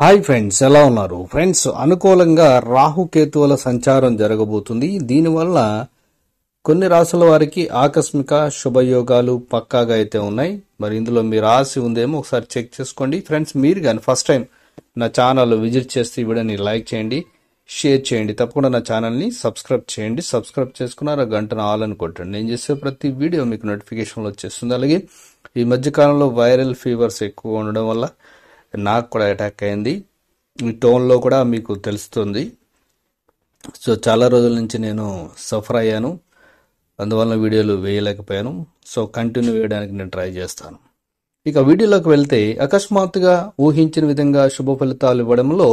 hi friends ఎలా ఉన్నారు friends అనుకూలంగా రాహుకేతువుల సంచారం జరగబోతుంది దీనివల్ల కొన్ని రాసుల వారికి ఆకస్మిక శుభయోగాలు పక్కాగా అయితే ఉన్నాయి మరి ఇందులో మీ రాసి ఉందేమో ఒకసారి చెక్ చేసుకోండి ఫ్రెండ్స్ మీరు కానీ ఫస్ట్ టైం నా ఛానల్ విజిట్ చేస్తే ఈ లైక్ చేయండి షేర్ చేయండి తప్పకుండా నా ఛానల్ని సబ్స్క్రైబ్ చేయండి సబ్స్క్రైబ్ చేసుకున్నారు ఆ గంటను ఆల్ కొట్టండి నేను చేసే ప్రతి వీడియో మీకు నోటిఫికేషన్లో వచ్చేస్తుంది అలాగే ఈ మధ్యకాలంలో వైరల్ ఫీవర్స్ ఎక్కువ ఉండడం వల్ల నాకు కూడా అటాక్ అయింది ఈ టోన్లో కూడా మీకు తెలుస్తుంది సో చాలా రోజుల నుంచి నేను సఫర్ అయ్యాను అందువల్ల వీడియోలు వేయలేకపోయాను సో కంటిన్యూ వేయడానికి నేను ట్రై చేస్తాను ఇక వీడియోలోకి వెళ్తే అకస్మాత్తుగా ఊహించిన విధంగా శుభ ఫలితాలు ఇవ్వడంలో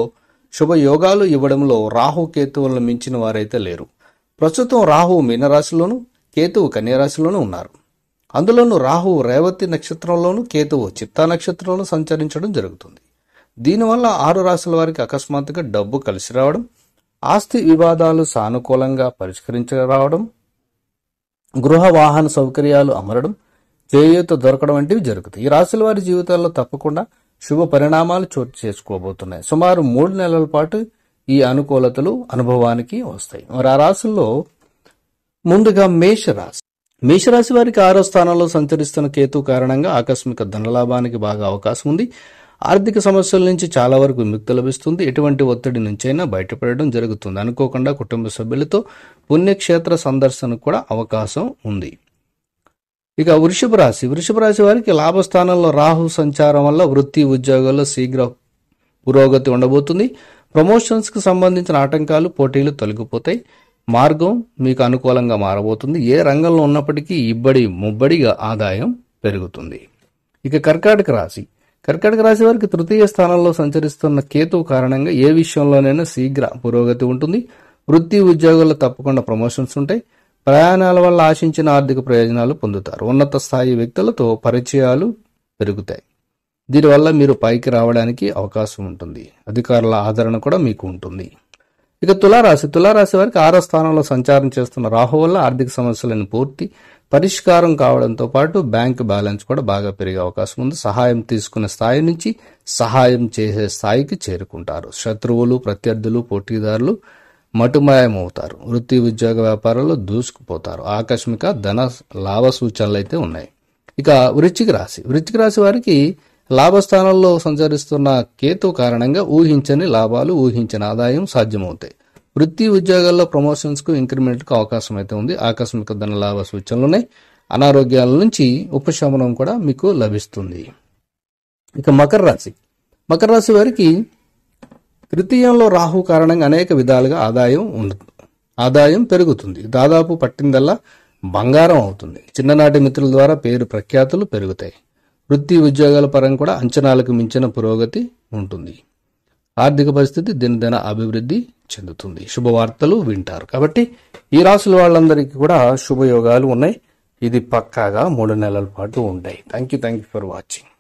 శుభయోగాలు ఇవ్వడంలో రాహు కేతువులను మించిన వారైతే లేరు ప్రస్తుతం రాహు మీనరాశిలోను కేతువు కన్యరాశిలోనూ ఉన్నారు అందులోనూ రాహు రేవతి నక్షత్రంలోను కేతువు చిత్తా నక్షత్రంలోనూ సంచరించడం జరుగుతుంది దీనివల్ల ఆరు రాశుల వారికి అకస్మాత్తుగా డబ్బు కలిసి రావడం ఆస్తి వివాదాలు సానుకూలంగా పరిష్కరించరావడం గృహ వాహన సౌకర్యాలు అమరడం చేయూత దొరకడం వంటివి జరుగుతాయి ఈ రాశుల వారి జీవితాల్లో తప్పకుండా శుభ పరిణామాలు చోటు చేసుకోబోతున్నాయి సుమారు మూడు నెలల పాటు ఈ అనుకూలతలు అనుభవానికి వస్తాయి మరి ఆ రాశుల్లో ముందుగా మేషరాశి మేషరాశి వారికి ఆరో స్థానంలో సంచరిస్తున్న కేతు కారణంగా ఆకస్మిక ధనలాభానికి బాగా అవకాశం ఉంది ఆర్థిక సమస్యల నుంచి చాలా వరకు విముక్తి లభిస్తుంది ఎటువంటి ఒత్తిడి నుంచైనా బయటపడడం జరుగుతుంది అనుకోకుండా కుటుంబ సభ్యులతో పుణ్యక్షేత్ర సందర్శనకు కూడా అవకాశం ఉంది ఇక వృషభ రాశి వృషభ రాశి వారికి లాభస్థానంలో రాహు సంచారం వల్ల వృత్తి ఉద్యోగాల్లో శీఘ్ర పురోగతి ఉండబోతుంది ప్రమోషన్స్కి సంబంధించిన ఆటంకాలు పోటీలు తొలగిపోతాయి మార్గం మీకు అనుకూలంగా మారబోతుంది ఏ రంగంలో ఉన్నప్పటికీ ఇబ్బడి ముబ్బడిగా ఆదాయం పెరుగుతుంది ఇక కర్కాటక రాశి కర్కాటక రాశి వారికి తృతీయ స్థానంలో సంచరిస్తున్న కేతు కారణంగా ఏ విషయంలోనైనా శీఘ్ర పురోగతి ఉంటుంది వృత్తి ఉద్యోగాల్లో తప్పకుండా ప్రమోషన్స్ ఉంటాయి ప్రయాణాల వల్ల ఆశించిన ఆర్థిక ప్రయోజనాలు పొందుతారు ఉన్నత స్థాయి వ్యక్తులతో పరిచయాలు పెరుగుతాయి దీనివల్ల మీరు పైకి రావడానికి అవకాశం ఉంటుంది అధికారుల ఆదరణ కూడా మీకు ఉంటుంది ఇక తులారాశి తులారాశి వారికి ఆరో స్థానంలో సంచారం చేస్తున్న రాహు వల్ల ఆర్థిక సమస్యలను పూర్తి పరిష్కారం కావడంతో పాటు బ్యాంక్ బ్యాలెన్స్ కూడా బాగా పెరిగే అవకాశం ఉంది సహాయం తీసుకునే స్థాయి నుంచి సహాయం చేసే స్థాయికి చేరుకుంటారు శత్రువులు ప్రత్యర్థులు పోటీదారులు మటుమాయమవుతారు వృత్తి ఉద్యోగ వ్యాపారాల్లో దూసుకుపోతారు ఆకస్మిక ధన లాభ సూచనలు అయితే ఉన్నాయి ఇక వృచ్చిక రాశి వృచ్చిక రాశి వారికి లాభస్థానంలో సంచరిస్తున్న కేతు కారణంగా ఊహించని లాభాలు ఊహించిన ఆదాయం సాధ్యమవుతాయి వృత్తి ఉద్యోగాల్లో ప్రమోషన్స్కు ఇంక్రిమెంట్కు అవకాశం అయితే ఉంది ఆకస్మిక ధన లాభ సూచనలు ఉన్నాయి అనారోగ్యాల నుంచి ఉపశమనం కూడా మీకు లభిస్తుంది ఇక మకర రాశి మకర రాశి వారికి తృతీయంలో రాహు కారణంగా అనేక విధాలుగా ఆదాయం ఉండదు ఆదాయం పెరుగుతుంది దాదాపు పట్టిందల్లా బంగారం అవుతుంది చిన్ననాటి మిత్రుల ద్వారా పేరు ప్రఖ్యాతులు పెరుగుతాయి వృత్తి ఉద్యోగాల పరంగా కూడా అంచనాలకు మించిన పురోగతి ఉంటుంది ఆర్థిక పరిస్థితి దినదిన అభివృద్ధి చెందుతుంది శుభవార్తలు వింటారు కాబట్టి ఈ రాసుల వాళ్ళందరికీ కూడా శుభయోగాలు ఉన్నాయి ఇది పక్కాగా మూడు నెలల పాటు ఉంటాయి thank you thank you for watching